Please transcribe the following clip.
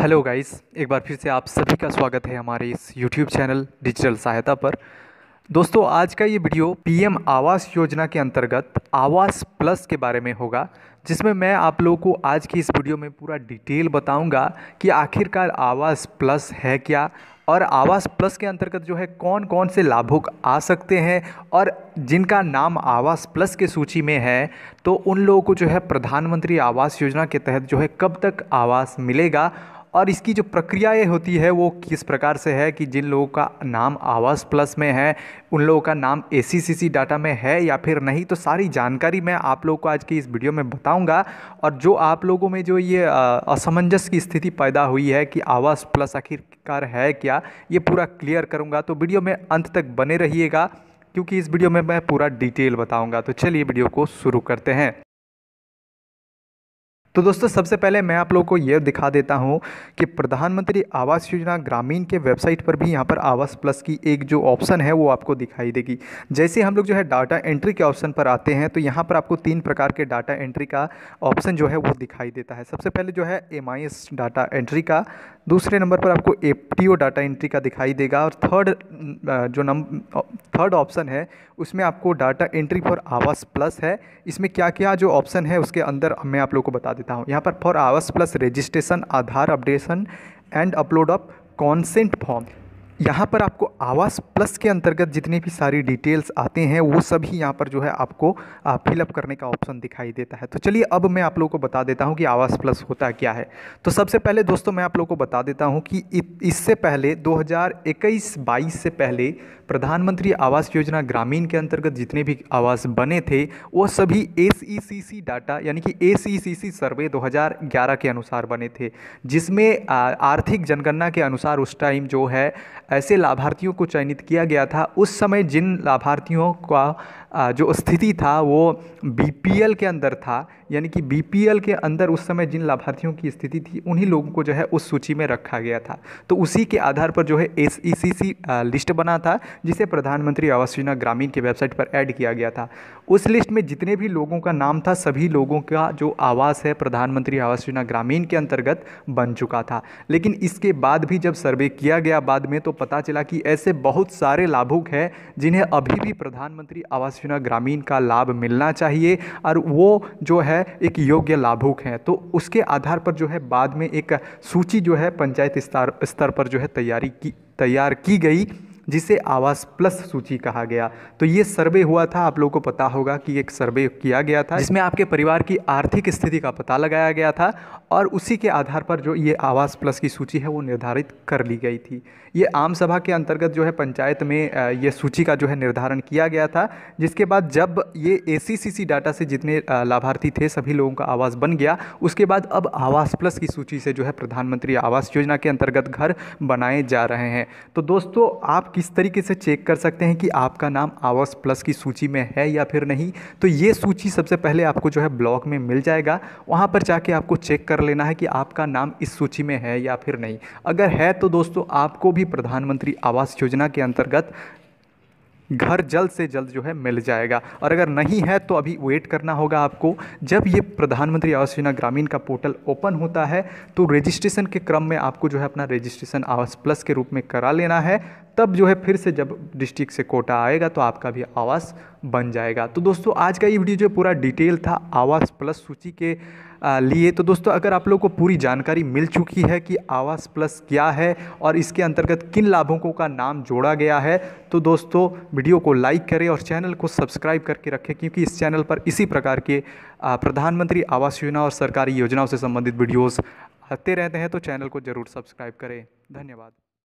hello guys एक बार फिर से आप सभी का स्वागत है हमारे इस यूट्यूब चैनल डिजिटल सहायता पर दोस्तों आज का ये वीडियो पीएम आवास योजना के अंतर्गत आवास प्लस के बारे में होगा जिसमें मैं आप लोगों को आज की इस वीडियो में पूरा डिटेल बताऊंगा कि आखिरकार आवास प्लस है क्या और आवास प्लस के अंतर्गत जो है कौन कौन से लाभुक आ सकते हैं और जिनका नाम आवास प्लस के सूची में है तो उन लोगों को जो है प्रधानमंत्री आवास योजना के तहत जो है कब तक आवास मिलेगा और इसकी जो प्रक्रियाएँ होती है वो किस प्रकार से है कि जिन लोगों का नाम आवास प्लस में है उन लोगों का नाम ए डाटा में है या फिर नहीं तो सारी जानकारी मैं आप लोगों को आज की इस वीडियो में बताऊँगा और जो आप लोगों में जो ये असमंजस की स्थिति पैदा हुई है कि आवास प्लस आखिरकार है क्या ये पूरा क्लियर करूँगा तो वीडियो में अंत तक बने रहिएगा क्योंकि इस वीडियो में मैं पूरा डिटेल बताऊँगा तो चलिए वीडियो को शुरू करते हैं तो दोस्तों सबसे पहले मैं आप लोगों को ये दिखा देता हूँ कि प्रधानमंत्री आवास योजना ग्रामीण के वेबसाइट पर भी यहाँ पर आवास प्लस की एक जो ऑप्शन है वो आपको दिखाई देगी जैसे हम लोग जो है डाटा एंट्री के ऑप्शन पर आते हैं तो यहाँ पर आपको तीन प्रकार के डाटा एंट्री का ऑप्शन जो है वो दिखाई देता है सबसे पहले जो है एम डाटा एंट्री का दूसरे नंबर पर आपको ए डाटा एंट्री का दिखाई देगा और थर्ड जो नंबर थर्ड ऑप्शन है उसमें आपको data entry for Awaas plus है इसमें क्या क्या जो ऑप्शन है उसके अंदर मैं आप लोग को बता देता देता हूँ यहाँ पर for Awaas plus registration Aadhaar updation and upload of consent form यहाँ पर आपको आवास प्लस के अंतर्गत जितनी भी सारी डिटेल्स आते हैं वो सभी यहाँ पर जो है आपको फिलअप करने का ऑप्शन दिखाई देता है तो चलिए अब मैं आप लोगों को बता देता हूँ कि आवास प्लस होता क्या है तो सबसे पहले दोस्तों मैं आप लोगों को बता देता हूँ कि इससे पहले 2021-22 से पहले प्रधानमंत्री आवास योजना ग्रामीण के अंतर्गत जितने भी आवास बने थे वो सभी ए डाटा यानी कि ए सर्वे दो के अनुसार बने थे जिसमें आर्थिक जनगणना के अनुसार उस टाइम जो है ऐसे लाभार्थियों को चयनित किया गया था उस समय जिन लाभार्थियों का जो स्थिति था वो बीपीएल के अंदर था यानी कि बीपीएल के अंदर उस समय जिन लाभार्थियों की स्थिति थी उन्हीं लोगों को जो है उस सूची में रखा गया था तो उसी के आधार पर जो है एस e लिस्ट बना था जिसे प्रधानमंत्री आवास योजना ग्रामीण की वेबसाइट पर ऐड किया गया था उस लिस्ट में जितने भी लोगों का नाम था सभी लोगों का जो आवास है प्रधानमंत्री आवास योजना ग्रामीण के अंतर्गत बन चुका था लेकिन इसके बाद भी जब सर्वे किया गया बाद में तो पता चला कि ऐसे बहुत सारे लाभुक हैं जिन्हें अभी भी प्रधानमंत्री आवास पाँचवें ग्रामीण का लाभ मिलना चाहिए और वो जो है एक योग्य लाभुक हैं तो उसके आधार पर जो है बाद में एक सूची जो है पंचायत स्तर स्तर पर जो है तैयारी की तैयार की गई जिसे आवास प्लस सूची कहा गया तो ये सर्वे हुआ था आप लोगों को पता होगा कि एक सर्वे किया गया था जिसमें आपके परिवार की आर्थिक स्थिति का पता लगाया गया था और उसी के आधार पर जो ये आवास प्लस की सूची है वो निर्धारित कर ली गई थी ये आम सभा के अंतर्गत जो है पंचायत में ये सूची का जो है निर्धारण किया गया था जिसके बाद जब ये ए डाटा से जितने लाभार्थी थे सभी लोगों का आवास बन गया उसके बाद अब आवास प्लस की सूची से जो है प्रधानमंत्री आवास योजना के अंतर्गत घर बनाए जा रहे हैं तो दोस्तों आप किस तरीके से चेक कर सकते हैं कि आपका नाम आवास प्लस की सूची में है या फिर नहीं तो ये सूची सबसे पहले आपको जो है ब्लॉक में मिल जाएगा वहाँ पर जाके आपको चेक कर लेना है कि आपका नाम इस सूची में है या फिर नहीं अगर है तो दोस्तों आपको भी प्रधानमंत्री आवास योजना के अंतर्गत घर जल्द से जल्द जो है मिल जाएगा और अगर नहीं है तो अभी वेट करना होगा आपको जब ये प्रधानमंत्री आवास योजना ग्रामीण का पोर्टल ओपन होता है तो रजिस्ट्रेशन के क्रम में आपको जो है अपना रजिस्ट्रेशन आवास प्लस के रूप में करा लेना है तब जो है फिर से जब डिस्ट्रिक्ट से कोटा आएगा तो आपका भी आवास बन जाएगा तो दोस्तों आज का ये वीडियो जो पूरा डिटेल था आवास प्लस सूची के लिए तो दोस्तों अगर आप लोग को पूरी जानकारी मिल चुकी है कि आवास प्लस क्या है और इसके अंतर्गत किन लाभुकों का नाम जोड़ा गया है तो दोस्तों वीडियो को लाइक करें और चैनल को सब्सक्राइब करके रखें क्योंकि इस चैनल पर इसी प्रकार के प्रधानमंत्री आवास योजना और सरकारी योजनाओं से संबंधित वीडियोज़ आते रहते हैं तो चैनल को ज़रूर सब्सक्राइब करें धन्यवाद